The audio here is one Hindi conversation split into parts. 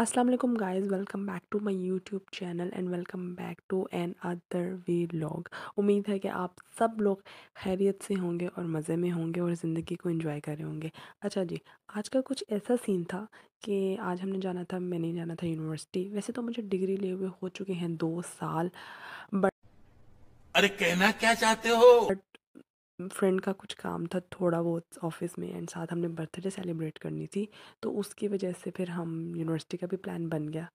अस्सलाम वालेकुम guys welcome back to my YouTube channel and welcome back to another vlog उम्मीद है कि आप सब लोग खैरियत से होंगे और मज़े में होंगे और ज़िंदगी को एंजॉय कर रहे होंगे अच्छा जी आज का कुछ ऐसा सीन था कि आज हमने जाना था मैंने जाना था यूनिवर्सिटी वैसे तो मुझे डिग्री लिए हुए हो चुके हैं दो साल बट अरे कहना क्या चाहते हो फ्रेंड का कुछ काम था थोड़ा बहुत ऑफिस में एंड साथ हमने बर्थडे सेलिब्रेट करनी थी तो उसकी वजह से फिर हम यूनिवर्सिटी का भी प्लान बन गया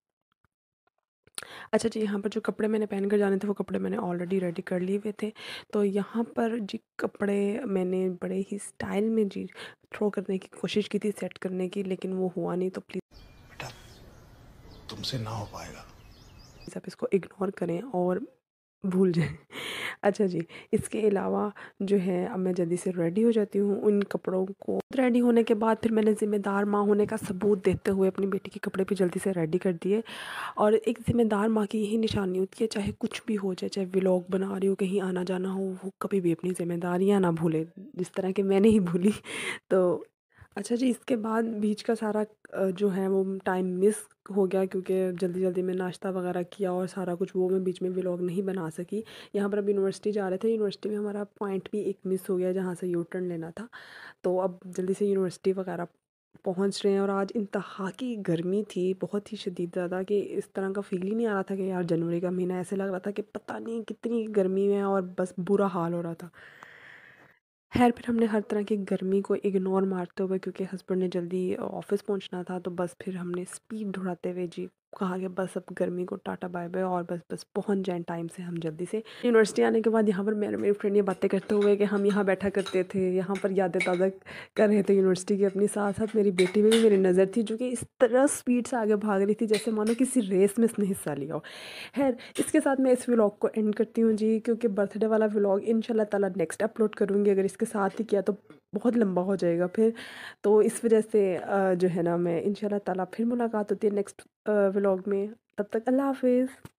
अच्छा जी यहाँ पर जो कपड़े मैंने पहन कर जाने थे वो कपड़े मैंने ऑलरेडी रेडी कर लिए हुए थे तो यहाँ पर जी कपड़े मैंने बड़े ही स्टाइल में जी थ्रो करने की कोशिश की थी सेट करने की लेकिन वो हुआ नहीं तो प्लीज़ बेटा तुमसे ना हो पाएगा आप इसको इग्नोर करें और भूल जाएं अच्छा जी इसके अलावा जो है अब मैं जल्दी से रेडी हो जाती हूँ उन कपड़ों को रेडी होने के बाद फिर मैंने ज़िम्मेदार माँ होने का सबूत देते हुए अपनी बेटी के कपड़े भी जल्दी से रेडी कर दिए और एक ज़िम्मेदार माँ की यही निशानी होती है चाहे कुछ भी हो जाए चाहे व्लॉग बना रही हो कहीं आना जाना हो वो कभी भी अपनी ज़िम्मेदारियाँ ना भूलें जिस तरह की मैंने ही भूली तो अच्छा जी, इसके बाद बीच का सारा जो है वो टाइम मिस हो गया क्योंकि जल्दी-जल्दी मैं नाश्ता वगैरह किया और सारा कुछ वो मैं बीच में व्लॉग नहीं बना सकी। यहाँ पर अब यूनिवर्सिटी जा रहे थे, यूनिवर्सिटी में हमारा पॉइंट भी एक मिस हो गया जहाँ से यू टर्न लेना था। तो अब जल्दी से यूनिवर्सिटी वगैरह पहुँच रहे हैं और आज इंतहा की गर्मी थी, बहुत ही शदीद ज़्यादा कि इस तरह का फ़ील ही नहीं आ रहा था कि यार जनवरी का महीना ऐसे लग रहा था कि पता नहीं कितनी गर्मी में और बस बुरा हाल हो रहा था। खैर फिर हमने हर तरह की गर्मी को इग्नोर मारते हुए क्योंकि हस्बैंड ने जल्दी ऑफ़िस पहुंचना था तो बस फिर हमने स्पीड दौड़ाते हुए जी कहा कि बस अब गर्मी को टाटा बाय बाय और बस बस पहुंच जाएं टाइम से हम जल्दी से यूनिवर्सिटी आने के बाद यहाँ पर मेरे मेरे फ्रेंड ये बातें करते हुए कि हम यहाँ बैठा करते थे यहाँ पर यादें ताज़ा कर रहे थे यूनिवर्सिटी के अपनी साथ साथ मेरी बेटी में भी मेरी नज़र थी जो कि इस तरह स्पीड से आगे भाग रही थी जैसे मानो किसी रेस में इसने हिस्सा लिया हो खैर इसके साथ मैं इस व्लाग को एंड करती हूँ जी क्योंकि बर्थडे वाला व्लाग इन शाला नेक्स्ट अपलोड करूँगी अगर इसके साथ ही किया तो बहुत लंबा हो जाएगा फिर तो इस वजह से जो है ना मैं इंशाल्लाह ताला फिर मुलाकात होती है नेक्स्ट व्लॉग में तब तक अल्लाह हाफिज़